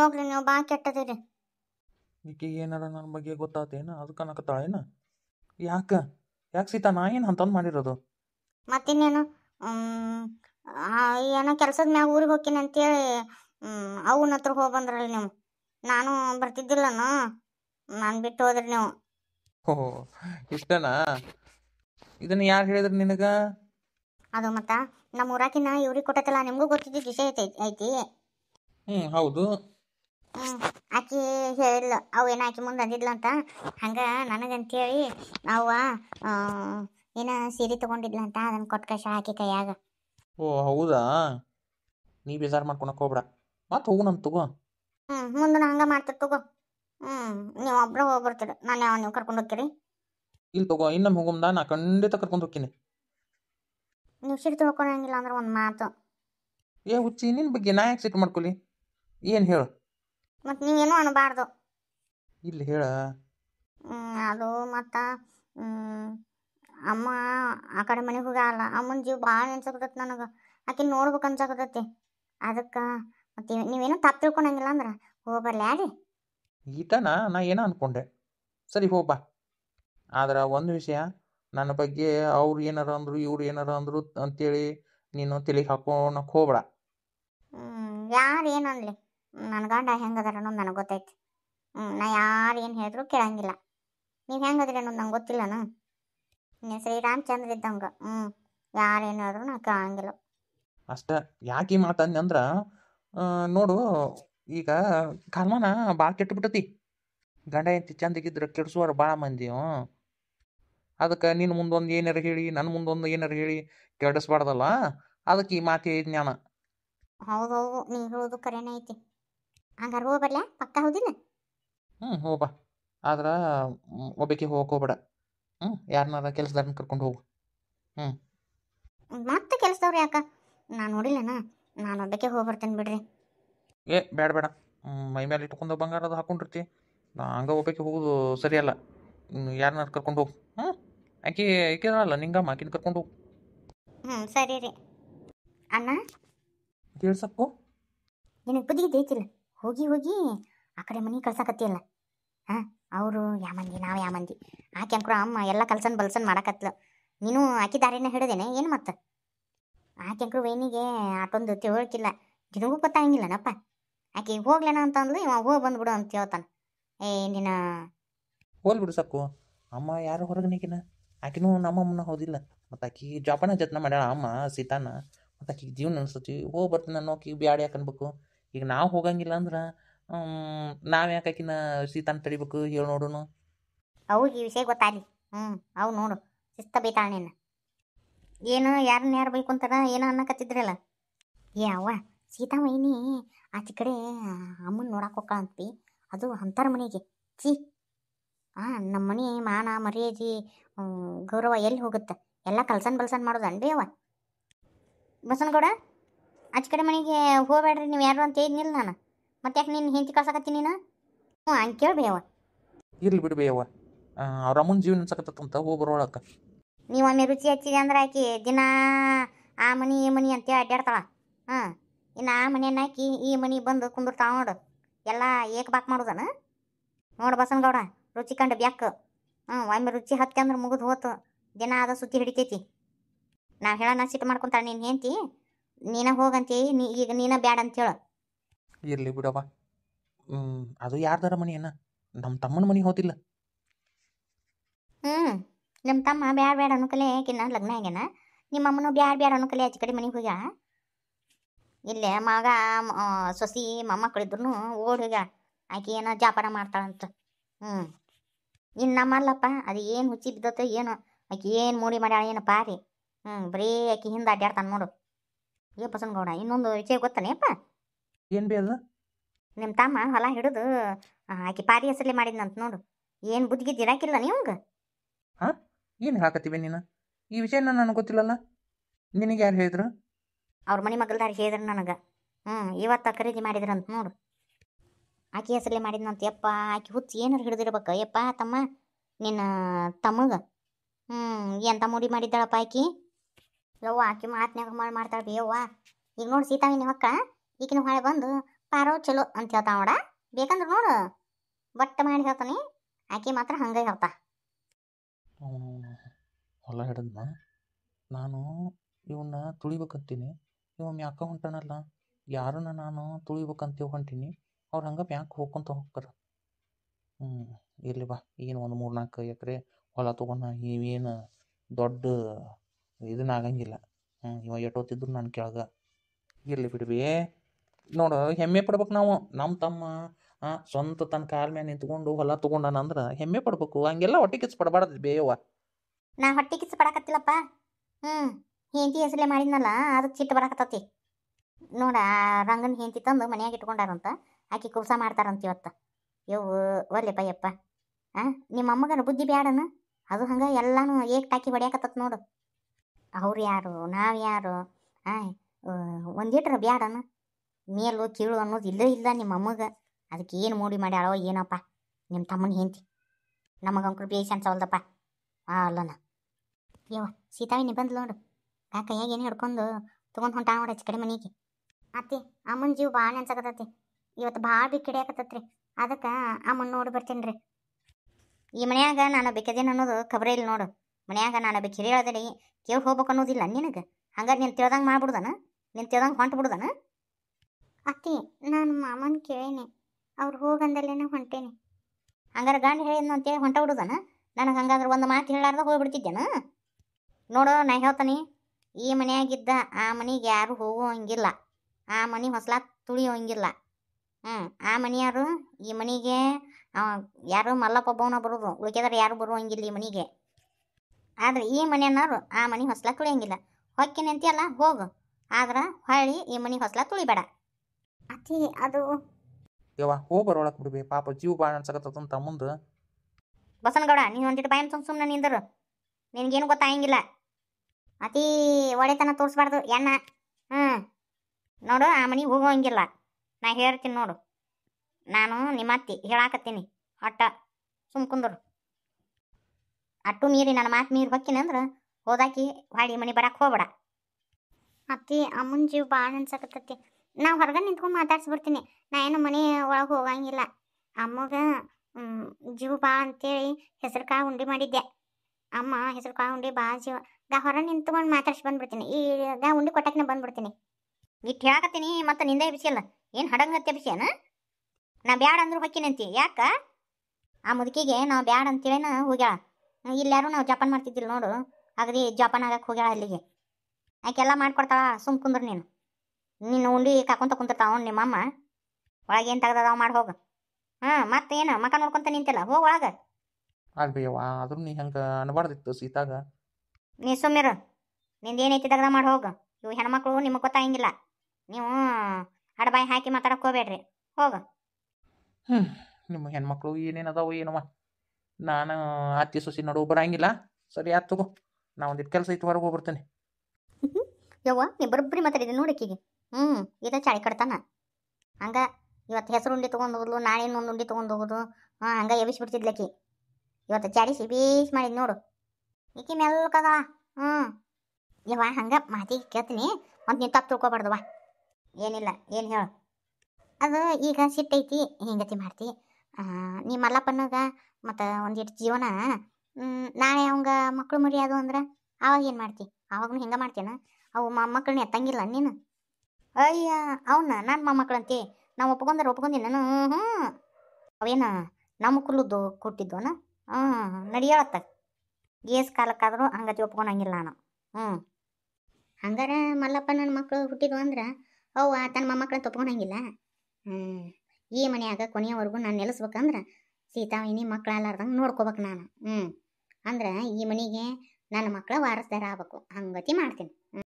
ಹೋಗ್ರಿ ನೀವು ಬಾ ಕೆಟ್ಟದಿರಿ ಈಕೆಗೆ ಏನಾರ ನನ್ನ ಬಗ್ಗೆ ಗೊತ್ತಾತೇನು ಅದಕ್ಕೆ ಅನ್ನಕತ್ತಾಳೇನ ಯಾಕ ಯಾಕೆ ಸೀತಾ ನಾ ಏನು ಅಂತಂದು ಮಾಡಿರೋದು ಮತ್ತಿನ್ನೇನು ಏನೋ ಕೆಲಸದ ಮ್ಯಾಗ ಊರಿಗೆ ಹೋಗ್ತೀನಿ ಅಂತೇಳಿ ಅವನ ಹತ್ರ ಹೋಗಿ ಬಂದ್ರಲ್ಲ ನೀವು ನಾನು ಬರ್ತಿದ್ದಿಲ್ಲನ ನಾನು ಬಿಟ್ಟು ಹೋದ್ರಿ ನೀವು ಹೋ ಇಷ್ಟನಾ ಇದನ್ನ ಯಾರು ಹೇಳಿದ್ರು ನಿನಗ ಅದು ಮತ್ತ ನಮ್ಮ ಊರಾಕಿನ ಇವ್ರಿಗೆ ಕೊಟ್ಟತಲ್ಲ ನಿಮಗೂ ಗೊತ್ತಿದ್ದ ವಿಷಯ ಐತಿ ಹ್ಞೂ ಹೌದು ಆಕಿ ಹೇಳಿಲ್ಲ ಅವು ಏನೋ ಆಕಿ ಮುಂದೆ ಅಂದಿದ್ಲು ಅಂತ ಹಂಗೆ ನನಗಂತೇಳಿ ನಾವು ಏನ ಸೀರೆ ತೊಗೊಂಡಿದ್ಲು ಅಂತ ಅದನ್ನ ಕೊಟ್ಟು ಹಾಕಿ ಕೈಯಾಗ ಓ ಹೌದಾ ನೀ ಬೇಜಾರು ಮಾಡ್ಕೊಳಕ್ ಹೋಗ್ಬೇಡ ಮತ್ತೆ ಹೋಗು ನಮ್ಮ ತಗೋ ಹ್ಞೂ ಮುಂದೆ ಹಂಗೆ ಮಾಡ್ತದೆ ತಗೋ ಹ್ಞೂ ನೀವು ಒಬ್ಬರು ಹೋಗ್ಬರ್ತೀರ ನಾನು ಯಾವ ನೀವು ಕರ್ಕೊಂಡು ಹೋಗ್ತೀರಿ ಇಲ್ಲಿ ತಗೋ ಇನ್ನು ನಮ್ಮ ಹೋಗುಮ್ದ ನಾ ಖಂಡಿತ ಕರ್ಕೊಂಡು ಹೋಗ್ತೀನಿ ನೀವು ಸೀರೆ ತಿಳ್ಕೊಳಂಗಿಲ್ಲ ಅಂದ್ರೆ ಒಂದು ಮಾತು ಏ ಹುಚ್ಚಿ ನಿನ್ನ ಬಗ್ಗೆ ನಾ ಯಾಕೆ ಸಿಟ್ಟು ಮಾಡ್ಕೊಲಿ ಏನು ಹೇಳು ಮತ್ತು ನೀವೇನು ಅನ್ನಬಾರ್ದು ಇಲ್ಲಿ ಹೇಳ ಅದು ಮತ್ತು ಅಮ್ಮ ಆ ಕಡೆ ಮನೆಗೆ ಹೋಗಲ್ಲ ಅಮ್ಮನ ಜೀವ ಭಾಳ ಅನ್ಸಕತ್ತೈತಿ ನನಗೆ ಆಕೆ ನೋಡ್ಬೇಕು ಅನ್ಸಕತ್ತೈತಿ ಅದಕ್ಕೆ ಮತ್ತೆ ನೀವೇನು ತಪ್ಪು ತಿಳ್ಕೊಂಡಂಗಿಲ್ಲ ಅಂದ್ರೆ ಹೋಗ್ಬರ್ಲಿ ಯಾರಿ ಈತನ ನಾ ಏನೋ ಅನ್ಕೊಂಡೆ ಸರಿ ಹೋಗ್ಬಾ ಆದ್ರೆ ಒಂದು ವಿಷಯ ನನ್ನ ಬಗ್ಗೆ ಅವ್ರು ಏನಾರ ಅಂದ್ರು ಇವ್ರು ಏನಾರ ಅಂದ್ರು ಅಂತೇಳಿ ನೀನು ತಿಳಿ ಹಾಕೊಳಕ್ಕೆ ಹೋಗ್ಬೇಡ ಯಾರು ಏನನ್ಲಿ ನನ್ನ ಗಂಡ ಹೆಂಗದಾರ ಅನ್ನೋದು ನನಗೆ ಗೊತ್ತೈತಿ ಹ್ಞೂ ನಾ ಯಾರು ಏನು ಹೇಳಿದ್ರು ಕೇಳಂಗಿಲ್ಲ ನೀವು ಹೆಂಗದ್ರಿ ಅನ್ನೋದು ನಂಗೆ ಗೊತ್ತಿಲ್ಲನ ನೀನು ಶ್ರೀರಾಮಚಂದ್ರ ಇದ್ದಂಗೆ ಹ್ಞೂ ಯಾರು ಏನು ಹೇಳಿದ್ರು ನಾ ಕೇಳಂಗಿಲ್ಲ ಅಷ್ಟ ಯಾಕೆ ಮಾತಂದೆ ಅಂದ್ರ ನೋಡು ಈಗ ಕಾಲ್ಮಾನ ಭಾಳ ಕೆಟ್ಟು ಬಿಟ್ಟತಿ ಗಂಡ ಏನು ಚಂದಗಿದ್ರೆ ಕೆಡಿಸುವಾರ ಭಾಳ ಮಂದಿ ಅದಕ್ಕೆ ನಿನ್ನ ಮುಂದೊಂದು ಏನಾರು ಹೇಳಿ ನನ್ನ ಮುಂದೊಂದು ಏನಾರು ಹೇಳಿ ಕೆಡಿಸ್ಬಾರ್ದಲ್ಲ ಅದಕ್ಕೆ ಈ ಮಾತೆ ಜ್ಞಾನ ಹೌದು ಹೌದು ನೀ ಹೇಳೋದು ಕರೆನೇ ಐತಿ ಹಂಗಾರೆ ಹೋಗ್ಬರ್ಲ ಪಕ್ಕ ಹೌದಿಲ್ಲ ಹ್ಞೂ ಹೋಗ್ಬ ಆದ್ರೆ ಒಬ್ಬಕ್ಕೆ ಹೋಗಕ್ಕೆ ಹೋಗ್ಬೇಡ ಹ್ಞೂ ಯಾರನ್ನಾರ ಕೆಲಸದಾರನ್ನ ಕರ್ಕೊಂಡು ಹೋಗು ಹ್ಞೂ ಮತ್ತೆ ಕೆಲಸದವ್ರು ಯಾಕ ನಾನು ನೋಡಿಲ್ಲನ ನಾನು ಒಬ್ಬಕ್ಕೆ ಹೋಗಿ ಬರ್ತೇನೆ ಬಿಡ್ರಿ ಏ ಬೇಡ ಬೇಡ ಮೈ ಮೇಲೆ ಇಟ್ಕೊಂಡು ಬಂಗಾರದ ಹಾಕೊಂಡಿರ್ತಿ ನಾ ಹಂಗೆ ಒಬ್ಬಕ್ಕೆ ಹೋಗೋದು ಸರಿಯಲ್ಲ ಯಾರನ್ನಾರು ಕರ್ಕೊಂಡು ಹೋಗು ಹ್ಞೂ ಆಕೆ ಈಕಿದ್ರಲ್ಲ ನಿಂಗಮ್ಮ ಆಕಿನ ಕರ್ಕೊಂಡು ಹೋಗು ಹ್ಞೂ ಸರಿ ರೀ ಅಣ್ಣ ಕೇಳ್ಸಪ್ಪು ನಿನಗೆ ಬುದ್ಧಿಗೆ ದೈತಿಲ್ಲ ಹೋಗಿ ಹೋಗಿ ಆ ಕಡೆ ಮನೆ ಕಳ್ಸಾಕತ್ತಿಯಲ್ಲ ಹಾಂ ಅವರು ಯಾ ಮಂದಿ ನಾವು ಯಾ ಮಂದಿ ಆಕೆ ಅಂಕುರ ಅಮ್ಮ ಎಲ್ಲ ಕಲ್ಸನ್ ಬಲ್ಸನ್ ಮಾಡಕತ್ಲು ನೀನು ಆಕಿ ದಾರಿನ ಹಿಡಿದೇನೆ ಏನು ಮತ್ತೆ ಆಕೆ ಅಂಕುರ ವೇನಿಗೆ ಅಟೊಂದು ತಿಳ್ಕಿಲ್ಲ ನಿನಗೂ ಗೊತ್ತಾಗಿಲ್ಲನಪ್ಪ ಆಕೆ ಹೋಗ್ಲೇನ ಅಂತ ಅಂದ್ಲು ಇವ ಹೋಗಿ ಬಂದ್ಬಿಡು ಅಂತ ಹೇಳ್ತಾನೆ ಏ ನಿನ್ನ ಹೋಲ್ ಬಿಡು ಸಾಕು ಅಮ್ಮ ಯಾರು ಹೊರಗೆ ನಿಗಿನ ಆಕಿನೂ ನಮ್ಮಮ್ಮನ ಹೋದಿಲ್ಲ ಮತ್ತು ಆಕಿ ಜಾಪನ ಜತ್ನ ಮಾಡ್ಯಾಳ ಅಮ್ಮ ಸೀತಾನ ಮತ್ತು ಆಕಿ ಜೀವನ ಅನ್ಸತಿ ಹೋಗಿ ಬರ್ತೀನಿ ನೋಕಿ ಬ್ಯಾಡಿ ಯಾಕನ್ಬೇಕು ಈಗ ನಾವು ಹೋಗಂಗಿಲ್ಲ ಅಂದ್ರೆ ನಾವು ಯಾಕಿನ ಸೀತಾನ ತಡಿಬೇಕು ಹೇಳಿ ನೋಡೋನು ಅವ್ಗೆ ಈ ವಿಷಯ ಗೊತ್ತಾಗಲಿ ಹ್ಞೂ ಅವು ನೋಡು ಶಿಸ್ತ ಬೈತಾಳೆ ಏನು ಯಾರನ್ನ ಯಾರು ಬೇಕು ಅಂತಾರ ಏನೋ ಅನ್ನಕತ್ತಿದ್ರಲ್ಲ ಏ ಅವ್ವ ಸೀತಾಮಯ್ಯನಿ ಆಚೆ ಕಡೆ ಅಮ್ಮನ ನೋಡಕ್ಕೆ ಹೋಗ್ಕಳಂತಿ ಅದು ಅಂತಾರ ಮನೆಗೆ ಚಿ ಹಾಂ ನಮ್ಮ ಮನೆ ಮಾನ ಮರ್ಯಾದೆ ಗೌರವ ಎಲ್ಲಿ ಹೋಗುತ್ತೆ ಎಲ್ಲ ಕಲ್ಸನ್ ಬಲ್ಸನ್ ಅನ್ಬೇ ಅವ ಬಸನಗೌಡ ಆಚೆ ಕಡೆ ಮನೆಗೆ ಹೋಗ್ಬೇಡ್ರಿ ನೀವು ಯಾರು ಅಂತ ಏನಿಲ್ಲ ನಾನು ಮತ್ತೆ ಯಾಕೆ ನೀನು ಹೆಂಡತಿ ಕಳ್ಸಕತ್ತೀನಿ ನೀನು ಹ್ಞೂ ಹಂಗೆ ಅವ ಇರ್ಲಿ ಬಿಡು ಅವ ಅವ್ರ ಜೀವನ ಸಕತ್ತಂತ ಹೋಗಿ ಬರೋಳಕ್ಕ ನೀವು ಒಮ್ಮೆ ರುಚಿ ಹಚ್ಚಿದೆ ಅಂದ್ರೆ ಆಕಿ ದಿನ ಆ ಮನಿ ಈ ಮನಿ ಅಂತೇಳಿ ಅಡ್ಡಾಡ್ತಾಳ ಹಾಂ ಇನ್ನು ಆ ಮನೆಯನ್ನು ಹಾಕಿ ಈ ಮನಿ ಬಂದು ಕುಂದಿರ್ತಾವ ನೋಡು ಎಲ್ಲ ಏಕ ಬಾಕ್ ಮಾಡೋದನ ನೋಡು ಬಸನಗೌಡ ರುಚಿ ಕಂಡು ಬ್ಯಾಕ್ ಹ್ಞೂ ಒಮ್ಮೆ ರುಚಿ ಹತ್ತಿ ಅಂದ್ರೆ ಮುಗಿದು ಹೋತು ದಿನ ಅದ ಸುತ್ತಿ ಹಿಡಿತೈತಿ ನಾವು ಹೇಳೋಣ ಸಿಟ್ಟು ಮಾಡ್ಕೊಂತಾಳೆ ನೀನು ಹೆಂಡ್ತಿ ನೀನ ಹೋಗಂತಿ ನೀ ಈಗ ನೀನ ಬ್ಯಾಡ ಅಂತೇಳು ಇರಲಿ ಬಿಡವ ಅದು ಯಾರ್ದಾರ ಮನೆ ನಮ್ಮ ತಮ್ಮನ ಮನಿ ಹೋತಿಲ್ಲ ಹ್ಞೂ ನಮ್ಮ ತಮ್ಮ ಬ್ಯಾಡ ಬ್ಯಾಡ ಅನುಕಲೆ ಆಕಿನ ಲಗ್ನ ಆಗ್ಯಾನ ನಿಮ್ಮ ಅಮ್ಮನ ಬ್ಯಾಡ ಬ್ಯಾಡ ಅನುಕಲೆ ಆಚೆ ಕಡೆ ಮನೆಗೆ ಹೋಗ್ಯ ಇಲ್ಲೇ ಮಗ ಸೊಸಿ ಮೊಮ್ಮಕ್ಕಳು ಇದ್ರು ಓಡಿ ಹೋಗ್ಯ ಆಕೆ ಏನೋ ಜಾಪಾನ ಮಾಡ್ತಾಳಂತ ಹ್ಞೂ ಇನ್ನು ನಮ್ಮಲ್ಲಪ್ಪ ಅದು ಏನು ಹುಚ್ಚಿ ಬಿದ್ದತ್ತೋ ಏನು ಆಕೆ ಏನು ಮೂಡಿ ಮಾಡ್ಯಾಳ ಏನು ಪಾರಿ ಹ್ಞೂ ಬರೀ ಆಕೆ ಹಿಂದೆ ಅಡ್ಡಾಡ್ತಾನೆ ನೋಡು ಏ ಬಸನಗೌಡ ಇನ್ನೊಂದು ವಿಷಯ ಗೊತ್ತನೇಪ್ಪ ಏನು ಬಿ ಅದು ನಿಮ್ಮ ತಮ್ಮ ಹೊಲ ಹಿಡಿದು ಆಕೆ ಪಾರಿ ಹೆಸರಲ್ಲಿ ಮಾಡಿದ್ನಂತ ನೋಡು ಏನು ಬುದ್ಧಿಗೆ ಇರಾಕಿಲ್ಲ ನಿಮ್ಗೆ ಹಾಂ ಏನು ಹಾಕತ್ತೀವಿ ನೀನು ಈ ವಿಷಯ ನನಗೆ ಗೊತ್ತಿಲ್ಲಲ್ಲ ನಿನಗೆ ಯಾರು ಹೇಳಿದ್ರು ಅವ್ರ ಮನೆ ಮಗಲ್ದಾರ ಹೇಳಿದ್ರು ನನಗೆ ಹ್ಞೂ ಇವತ್ತು ಖರೀದಿ ಮಾಡಿದ್ರಂತ ನೋಡು ಆಕೆ ಹೆಸರಲ್ಲಿ ಮಾಡಿದ್ನಂತ ಯಪ್ಪ ಆಕೆ ಹುಚ್ಚು ಏನಾರು ಹಿಡಿದಿರ್ಬೇಕು ಯಪ್ಪ ತಮ್ಮ ನಿನ್ನ ತಮ್ಮಗ ಹ್ಞೂ ಎಂತ ಮೂಡಿ ಮಾಡಿದ್ದಾಳಪ್ಪ ಆಕಿ ಯವ್ವ ಆಕಿ ಮಾತನ್ಯಾಗ ಮಾಡಿ ಮಾಡ್ತಾಳೆ ಅವ್ವ ಈಗ ನೋಡಿ ಸೀತಾವಿನ ಹೊಕ್ಕ ಈಕಿನ ಹೊಳೆ ಬಂದು ಪಾರೋ ಚಲೋ ಅಂತ ಹೇಳ್ತಾ ನೋಡ ಬೇಕಂದ್ರೆ ನೋಡು ಬಟ್ಟೆ ಮಾಡಿ ಹೇಳ್ತಾನೆ ಆಕೆ ಮಾತ್ರ ಹಂಗೆ ಹೇಳ್ತಾ ಹೊಲ ಹಿಡಿದ್ನ ನಾನು ಇವನ್ನ ತುಳಿಬೇಕಂತೀನಿ ಇವ ಮ್ಯಾಕ ಹೊಂಟಾನಲ್ಲ ಯಾರನ್ನ ನಾನು ತುಳಿಬೇಕಂತ ಹೊಂಟೀನಿ ಅವ್ರು ಹಂಗೆ ಮ್ಯಾಕ್ ಹೋಗ್ಕೊಂತ ಹೋಗ್ತಾರ ಹ್ಞೂ ಇರಲಿ ಬಾ ಏನು ಒಂದು ಮೂರ್ನಾಲ್ಕು ಎಕರೆ ಹೊಲ ತೊಗೊಂಡು ಇವೇನು ದೊಡ್ಡ ಇದನ್ನ ಆಗಂಗಿಲ್ಲ ಹ್ಞೂ ಇವ ಎಟ್ಟೋತಿದ್ರು ನನ್ನ ಕೆಳಗೆ ಇರಲಿ ಬಿಡ್ಬಿ ನೋಡು ಹೆಮ್ಮೆ ಪಡ್ಬೇಕು ನಾವು ನಮ್ಮ ತಮ್ಮ ಸ್ವಂತ ತನ್ನ ಕಾಲ್ ಮೇಲೆ ನಿಂತ್ಕೊಂಡು ಹೊಲ ತೊಗೊಂಡನಂದ್ರೆ ಹೆಮ್ಮೆ ಪಡ್ಬೇಕು ಹಂಗೆಲ್ಲ ಹೊಟ್ಟೆ ಕಿಚ್ಚು ಪಡಬಾರ್ದು ಬೇಯವ್ವ ನಾ ಹೊಟ್ಟೆ ಕಿಚ್ಚು ಪಡಕತ್ತಿಲ್ಲಪ್ಪ ಹ್ಞೂ ಹೆಂಡತಿ ಹೆಸರೇ ಮಾಡಿದ್ನಲ್ಲ ಅದಕ್ಕೆ ಸಿಟ್ಟು ಬರಕತ್ತತಿ ನೋಡ ರಂಗನ ಹೆಂಡತಿ ತಂದು ಮನೆಯಾಗ ಇಟ್ಕೊಂಡಾರಂತ ಆಕೆ ಕುಬ್ಸ ಮಾಡ್ತಾರಂತ ಇವತ್ತು ಯವ್ವ ಒಲ್ಲೆಪ್ಪ ಯಪ್ಪ ಹಾಂ ನಿಮ್ಮ ಅಮ್ಮಗನ ಬುದ್ಧಿ ಬ್ಯಾಡನ ಅದು ಹಂಗೆ ಎಲ್ಲಾನು ಏಕ್ ಟಾಕಿ ಹೊಡ್ಯಾಕತ್ತತ್ ನೋಡು ಅವ್ರು ಯಾರು ನಾವು ಯಾರು ಆಯ್ ಒಂದಿಟ್ರ ಬ್ಯಾಡನ ಮೇಲು ಕೀಳು ಅನ್ನೋದು ಇಲ್ಲೇ ಇಲ್ಲ ನಿಮ್ಮ ಅಮ್ಮಗೆ ಅದಕ್ಕೆ ಏನು ಮೂಡಿ ಅಳವ ಏನಪ್ಪ ನಿಮ್ಮ ತಮ್ಮನ ಹೆಂಡತಿ ನಮಗಂಕ್ರು ಬೇಸ್ ಅನ್ಸವಲ್ದಪ್ಪ ಅಲ್ಲನ ಯವ್ವ ಸೀತಾವಿ ನೀ ನೋಡು ಆ ಹೇಗೇನು ಏನು ಹಿಡ್ಕೊಂಡು ತೊಗೊಂಡು ಹೊಂಟಾ ನೋಡಿ ಕಡೆ ಮನೆಗೆ ಅತ್ತಿ ಅಮ್ಮನ ಜೀವ ಭಾಳ ಅನ್ಸಕತ್ತತಿ ಇವತ್ತು ಭಾಳ ಬಿ ಕಿಡಿಯಾಕತ್ತತ್ರಿ ಅದಕ್ಕೆ ಅಮ್ಮನ ನೋಡಿ ಬರ್ತೀನಿ ರೀ ಈ ಮನ್ಯಾಗ ನಾನು ಬೇಕದೇನು ಅನ್ನೋದು ಖಬರೇ ಇಲ್ಲ ನೋಡು ಮನ್ಯಾಗ ನಾನು ಬೇಕು ಹಿರಿಯಾಳದಡಿ ಕೇಳಿ ಹೋಗ್ಬೇಕು ಅನ್ನೋದಿಲ್ಲ ನಿನಗೆ ಹಂಗೆ ನೀನು ತಿಳ್ದಂಗೆ ಮಾಡ್ಬಿಡ್ದಾನ ನೀನು ತಿಳ್ದಂಗೆ ಹೊಂಟು ಅತ್ತಿ ನಾನು ಮಾಮನ ಕೇಳೇನೆ ಅವ್ರು ಹೋಗಂದಲ್ಲೇನೆ ಹೊಂಟೇನಿ ಹಂಗಾರೆ ಗಂಡು ಹೇಳಿದ್ನು ಅಂತೇಳಿ ಹೊಂಟ ಬಿಡುದಾನ ನನಗೆ ಹಂಗಾದ್ರೆ ಒಂದು ಮಾತು ಹೇಳಾರ್ದ ಹೋಗ್ಬಿಡ್ತಿದ್ದೇನ ನೋಡು ನಾ ಹೇಳ್ತಾನೆ ಈ ಮನೆಯಾಗಿದ್ದ ಆ ಮನೆಗೆ ಯಾರು ಹೋಗುವಂಗಿಲ್ಲ ಆ ಮನೆ ಹೊಸಲ ತುಳಿಯೋಂಗಿಲ್ಲ ಹ್ಞೂ ಆ ಮನಿಯಾರು ಈ ಮನಿಗೆ ಯಾರು ಮಲ್ಲಪ್ಪ ಒಬ್ಬವನ ಬರೋದು ಉಳಿಕೆದಾರ ಯಾರು ಬರುವಂಗಿಲ್ಲ ಈ ಮನಿಗೆ ಆದ್ರೆ ಈ ಮನೆಯನ್ನವರು ಆ ಮನೆ ಹೊಸ್ಲ ತುಳಿಯಂಗಿಲ್ಲ ಹೊಕ್ಕಿನ ಅಂತೀಯಲ್ಲ ಹೋಗು ಆದ್ರೆ ಹೊಳ್ಳಿ ಈ ಮನೆ ಹೊಸ್ಲ ತುಳಿಬೇಡ ಅತಿ ಅದು ಯವ್ವ ಹೋಗಿ ಪಾಪ ಜೀವ ಅನ್ಸಕತ್ತಂತ ಮುಂದೆ ಬಸನಗೌಡ ನೀನು ಒಂದಿಟ್ಟು ಬಾಯನ್ ಸುಮ್ ಸುಮ್ಮನೆ ನಿಂದರು ನಿನ್ಗೇನು ಗೊತ್ತಾಯಂಗಿಲ್ಲ ಅತಿ ಒಡೆತನ ತೋರಿಸ್ಬಾರ್ದು ಎಣ್ಣ ಹ್ಮ್ ನೋಡು ಆ ಮನಿ ಹೋಗೋಂಗಿಲ್ಲ ನಾ ಹೇಳ್ತೀನಿ ನೋಡು ನಾನು ನಿಮ್ಮ ಅತ್ತಿ ಹೇಳಾಕತ್ತೀನಿ ಅಟ್ಟ ಸುಮ್ ಕುಂದರು ಅಟ್ಟು ಮೀರಿ ನನ್ನ ಮಾತು ಮೀರಿ ಹೊಕ್ಕಿನ ಅಂದ್ರೆ ಹೋದಾಕಿ ವಾಡಿ ಮನೆ ಬರಕ್ಕೆ ಹೋಗ್ಬೇಡ ಅತ್ತಿ ಅಮ್ಮನ ಜೀವ ಭಾಳ ಅನ್ಸಕತ್ತೈತಿ ನಾ ಹೊರಗೆ ನಿಂತ್ಕೊಂಡು ಮಾತಾಡ್ಸ್ಬಿಡ್ತೀನಿ ನಾ ಏನು ಮನೆ ಒಳಗೆ ಹೋಗಂಗಿಲ್ಲ ಅಮ್ಮಗೆ ಜೀವ ಬಾ ಅಂತೇಳಿ ಹೆಸರು ಕಾ ಉಂಡೆ ಮಾಡಿದ್ದೆ ಅಮ್ಮ ಹೆಸರು ಕಾಳು ಉಂಡೆ ಬಾ ಜೀವ ಗಾ ಹೊರ ನಿಂತ್ಕೊಂಡು ಮಾತಾಡ್ಸಿ ಬಂದ್ಬಿಡ್ತೀನಿ ಈ ಗಾ ಉಂಡೆ ಕೊಟ್ಟಕ್ಕೆ ಬಂದ್ಬಿಡ್ತೀನಿ ಇಟ್ಟು ಹೇಳಕತ್ತೀನಿ ಮತ್ತೆ ನಿಂದೆ ಬಿಸಿಯಲ್ಲ ಏನು ಹಡಂಗತ್ತೆ ಬಿಸಿಯನ ನಾ ಬ್ಯಾಡ ಅಂದ್ರೆ ಹೊಕ್ಕಿನಂತಿ ಯಾಕ ಆ ಮುದುಕಿಗೆ ನಾವು ಬ್ಯಾಡ ಅಂತೇಳಿನ ಹೋಗ್ಯಾಳ ಇಲ್ಲಾರು ನಾವು ಜಪಾನ್ ಮಾಡ್ತಿದ್ದಿಲ್ಲ ನೋಡು ಅಗದಿ ಜಪಾನ್ ಆಗಕ್ಕೆ ಹೋಗ್ಯಾಳ ಅಲ್ಲಿಗೆ ಆಕೆಲ್ಲ ಮಾಡ್ಕೊಡ್ತಾಳ ಸುಮ್ ಕುಂದ್ರ ನೀನು ನೀನು ಉಂಡಿ ಕಾಕೊಂತ ಕುಂತಿರ್ತಾವ ಅವ್ನು ನಿಮ್ಮಮ್ಮ ಒಳಗೇನು ತೆಗ್ದದಾವ ಮಾಡಿ ಹೋಗ ಹಾಂ ಏನು ಮಕ ನೋಡ್ಕೊಂತ ನಿಂತಿಲ್ಲ ಹೋಗ ಒಳಗ ಆದ್ರೂ ನೀ ಹೆಂಗ ಅನ್ಬಾರ್ದಿತ್ತು ಸೀತಾಗ ನೀ ಸುಮ್ಮಿರು ನಿಂದು ಏನೈತಿ ತೆಗ್ದ ಮಾಡಿ ಹೋಗು ಇವು ಹೆಣ್ಮಕ್ಳು ನಿಮಗೆ ಗೊತ್ತಾಗಿಲ್ಲ ನೀವು ಹಡಬಾಯಿ ಹಾಕಿ ಮಾತಾಡಕ್ಕೆ ಹೋಗ್ಬೇಡ್ರಿ ಹೋಗ ಹ್ಞೂ ನಿಮ್ಮ ಹೆಣ್ಮಕ್ಳು ಏನೇನು ಅದಾವು ಏನವ ನಾನು ಅತ್ತಿ ಸೊಸಿ ನೋಡು ಬರಂಗಿಲ್ಲ ಸರಿ ಆತು ತಗೋ ನಾ ಒಂದಿಟ್ಟು ಕೆಲಸ ಇತ್ತು ಹೊರಗೆ ಹೋಗ್ಬಿಡ್ತೇನೆ ಯವ್ವ ನೀ ಬರೋಬ್ಬರಿ ಮಾತಾಡಿದೆ ನೋಡಕ್ಕಿಗೆ ಹ್ಞೂ ಇದ ಚಾಳಿ ಕಡ್ತಾನ ಹಂಗ ಇವತ್ತು ಹೆಸರು ಉಂಡಿ ತೊಗೊಂಡು ಹೋಗ್ಲು ನಾಳೆ ಇನ್ನೊಂದು ಉಂಡಿ ತೊಗೊಂಡು ಹೋಗೋದು ಹಾಂ ಹಂಗೆ ಎಬಿಸಿ ಬಿಡ್ತಿದ್ಲಕ್ಕಿ ಇವತ್ತು ಸಿ ಬೀಸ್ ಮಾಡಿದ್ ನೋಡು ಈಕಿ ಮೆಲ್ಲಕದ ಹ್ಞೂ ಯವ್ವ ಹಂಗ ಮಾತಿ ಕೇಳ್ತೀನಿ ಒಂದು ನೀನು ತಪ್ಪು ತಿಳ್ಕೊಬಾರ್ದವ್ವ ಏನಿಲ್ಲ ಏನು ಹೇಳು ಅದು ಈಗ ಸಿಟ್ಟೈತಿ ಹಿಂಗತಿ ಮಾಡ್ತಿ ನೀ ಮಲ್ಲಪ್ಪನಾಗ ಮತ್ತು ಒಂದಿಟ್ಟು ಜೀವನ ನಾಳೆ ಅವಂಗ ಮಕ್ಕಳು ಮರಿ ಅದು ಅಂದ್ರೆ ಅವಾಗ ಏನು ಮಾಡ್ತಿ ಅವಾಗನು ಹಿಂಗೆ ಮಾಡ್ತೀನ ಅವು ಮೊಮ್ಮಕ್ಕಳನ್ನ ಎತ್ತಂಗಿಲ್ಲ ನೀನು ಅಯ್ಯ ಅವನ್ನ ಮೊಮ್ಮಕ್ಳು ಮೊಮ್ಮಕ್ಕಳಂತಿ ನಾವು ಒಪ್ಕೊಂಡ್ರೆ ಒಪ್ಕೊಂಡಿ ನಾನು ಹ್ಞೂ ಅವೇನ ನಮ್ಮ ಕುಲ್ಲದ್ದು ಕೊಟ್ಟಿದ್ದೋನ ಹ್ಞೂ ನಡಿಯೋತ್ತ ಗೇಸ್ ಕಾಲಕ್ಕಾದರೂ ಹಂಗತಿ ಒಪ್ಕೊಂಡಂಗಿಲ್ಲ ನಾನು ಹ್ಞೂ ಹಂಗಾರೆ ಮಲ್ಲಪ್ಪ ನನ್ನ ಮಕ್ಕಳು ಹುಟ್ಟಿದ್ವು ಅಂದ್ರೆ ಅವು ತನ್ನ ಮೊಮ್ಮಕ್ಳನ್ನ ತೊಪ್ಕೊಳಂಗಿಲ್ಲ ಹ್ಞೂ ಈ ಮನೆಯಾಗ ಕೊನೆಯವರೆಗೂ ನಾನು ನೆಲೆಸ್ಬೇಕಂದ್ರೆ ಸೀತಾವಿನಿ ಮಕ್ಕಳಲ್ಲಾರ್ದಂಗೆ ನೋಡ್ಕೋಬೇಕು ನಾನು ಹ್ಞೂ ಅಂದ್ರೆ ಈ ಮನೆಗೆ ನನ್ನ ಮಕ್ಕಳ ವಾರಸ್ದಾರ ಆಗ್ಬೇಕು ಹಂಗತಿ ಮಾಡ್ತೀನಿ